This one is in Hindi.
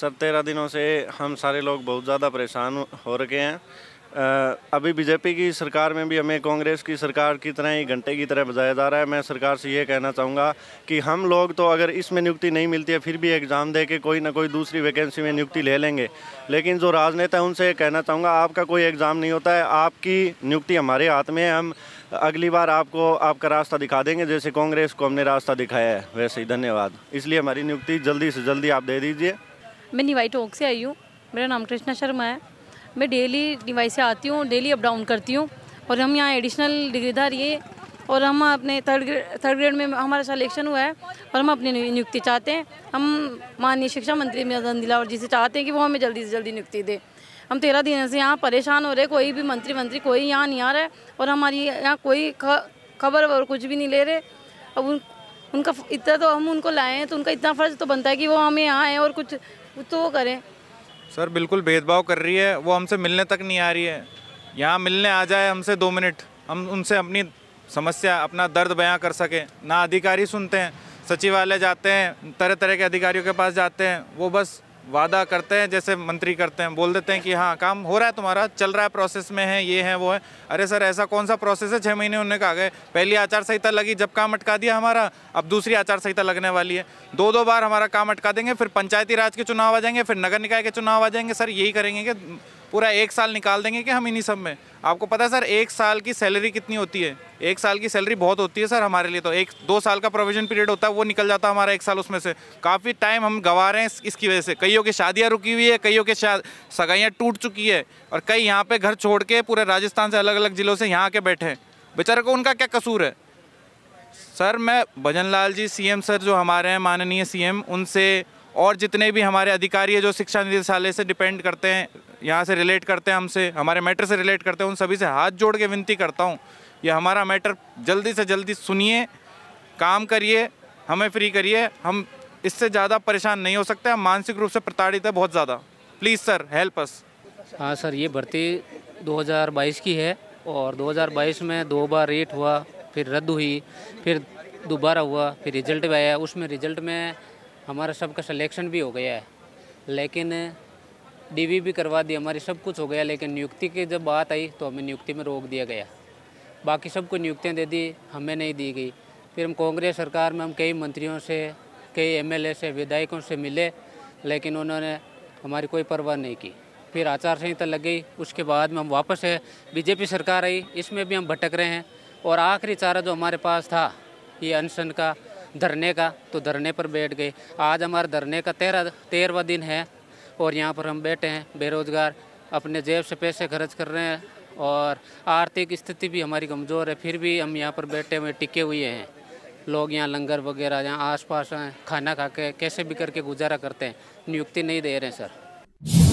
सर तेरह दिनों से हम सारे लोग बहुत ज़्यादा परेशान हो रखे हैं अभी बीजेपी की सरकार में भी हमें कांग्रेस की सरकार की तरह ही घंटे की तरह बजाया जा रहा है मैं सरकार से ये कहना चाहूँगा कि हम लोग तो अगर इसमें नियुक्ति नहीं मिलती है फिर भी एग्ज़ाम दे के कोई ना कोई दूसरी वैकेंसी में नियुक्ति ले लेंगे लेकिन जो राजनेता उनसे कहना चाहूँगा आपका कोई एग्ज़ाम नहीं होता है आपकी नियुक्ति हमारे हाथ में है हम अगली बार आपको आपका रास्ता दिखा देंगे जैसे कांग्रेस को हमने रास्ता दिखाया है वैसे ही धन्यवाद इसलिए हमारी नियुक्ति जल्दी से जल्दी आप दे दीजिए मैं निवाई टोंक से आई हूँ मेरा नाम कृष्णा शर्मा है मैं डेली निवाई से आती हूँ डेली अप डाउन करती हूँ और हम यहाँ एडिशनल डिग्रीधार ये और हम अपने थर्ड ग्रेड थर्ड ग्रेड में हमारा सलेक्शन हुआ है और हम अपनी नियुक्ति चाहते हैं हम माननीय शिक्षा मंत्री मदन दिलावर जी से चाहते हैं कि वो हमें जल्दी से जल्दी नियुक्ति दे हम तेरह दिन से यहाँ परेशान हो रहे कोई भी मंत्री मंत्री कोई यहाँ नहीं आ रहा है और हमारी यहाँ कोई खबर और कुछ भी नहीं ले रहे अब उन उनका इतना तो हम उनको लाए हैं तो उनका इतना फ़र्ज तो बनता है कि वो हमें यहाँ आए और कुछ कुछ तो वो करें सर बिल्कुल भेदभाव कर रही है वो हमसे मिलने तक नहीं आ रही है यहाँ मिलने आ जाए हमसे दो मिनट हम उनसे अपनी समस्या अपना दर्द बयां कर सकें ना अधिकारी सुनते हैं सचिवालय जाते हैं तरह तरह के अधिकारियों के पास जाते हैं वो बस वादा करते हैं जैसे मंत्री करते हैं बोल देते हैं कि हाँ काम हो रहा है तुम्हारा चल रहा है प्रोसेस में है ये है वो है अरे सर ऐसा कौन सा प्रोसेस है छः महीने उन्होंने कहा गए पहली आचार संहिता लगी जब काम अटका दिया हमारा अब दूसरी आचार संहिता लगने वाली है दो दो बार हमारा काम अटका देंगे फिर पंचायती राज के चुनाव आ जाएंगे फिर नगर निकाय के चुनाव आ जाएंगे सर यही करेंगे कि पूरा एक साल निकाल देंगे कि हम इन्हीं सब में आपको पता है सर एक साल की सैलरी कितनी होती है एक साल की सैलरी बहुत होती है सर हमारे लिए तो एक दो साल का प्रोविजन पीरियड होता है वो निकल जाता है हमारा एक साल उसमें से काफ़ी टाइम हम गंवा रहे हैं इसकी वजह से कईयों की शादियाँ रुकी हुई है कईयों के सगाइयाँ टूट चुकी है और कई यहाँ पर घर छोड़ के पूरे राजस्थान से अलग अलग ज़िलों से यहाँ आके बैठे हैं बेचारे को उनका क्या कसूर है सर मैं भजन लाल जी सी सर जो हमारे हैं माननीय सी उनसे और जितने भी हमारे अधिकारी है जो शिक्षा निदेशालय से डिपेंड करते हैं यहाँ से रिलेट करते हैं हमसे हमारे मैटर से रिलेट करते हैं उन सभी से हाथ जोड़ के विनती करता हूँ ये हमारा मैटर जल्दी से जल्दी सुनिए काम करिए हमें फ्री करिए हम इससे ज़्यादा परेशान नहीं हो सकते हम मानसिक रूप से प्रताड़ित है बहुत ज़्यादा प्लीज़ सर हेल्प अस हाँ सर ये भर्ती 2022 की है और 2022 में दो बार रेट हुआ फिर रद्द हुई फिर दोबारा हुआ फिर रिजल्ट भी आया उसमें रिजल्ट में हमारा सबका सिलेक्शन भी हो गया है लेकिन डीवी भी करवा दी हमारी सब कुछ हो गया लेकिन नियुक्ति की जब बात आई तो हमें नियुक्ति में रोक दिया गया बाकी सबको नियुक्तियाँ दे दी हमें नहीं दी गई फिर हम कांग्रेस सरकार में हम कई मंत्रियों से कई एमएलए से विधायकों से मिले लेकिन उन्होंने हमारी कोई परवाह नहीं की फिर आचार संहिता लग गई उसके बाद में हम वापस है बीजेपी सरकार आई इसमें भी हम भटक रहे हैं और आखिरी चारा जो हमारे पास था ये अनशन का धरने का तो धरने पर बैठ गए आज हमारे धरने का तेरह तेरहवा दिन है और यहाँ पर हम बैठे हैं बेरोजगार अपने जेब से पैसे खर्च कर रहे हैं और आर्थिक स्थिति भी हमारी कमज़ोर है फिर भी हम यहाँ पर बैठे हुए टिके हुए हैं लोग यहाँ लंगर वगैरह यहाँ आस पास खाना खा के कैसे भी करके गुजारा करते हैं नियुक्ति नहीं दे रहे हैं सर